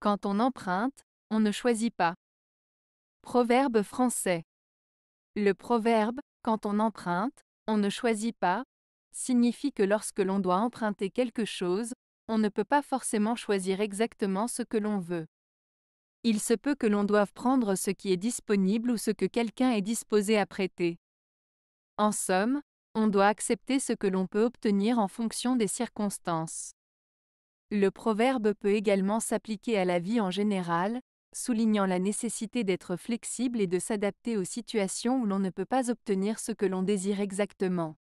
Quand on emprunte, on ne choisit pas. Proverbe français. Le proverbe, quand on emprunte, on ne choisit pas, signifie que lorsque l'on doit emprunter quelque chose, on ne peut pas forcément choisir exactement ce que l'on veut. Il se peut que l'on doive prendre ce qui est disponible ou ce que quelqu'un est disposé à prêter. En somme, on doit accepter ce que l'on peut obtenir en fonction des circonstances. Le proverbe peut également s'appliquer à la vie en général, soulignant la nécessité d'être flexible et de s'adapter aux situations où l'on ne peut pas obtenir ce que l'on désire exactement.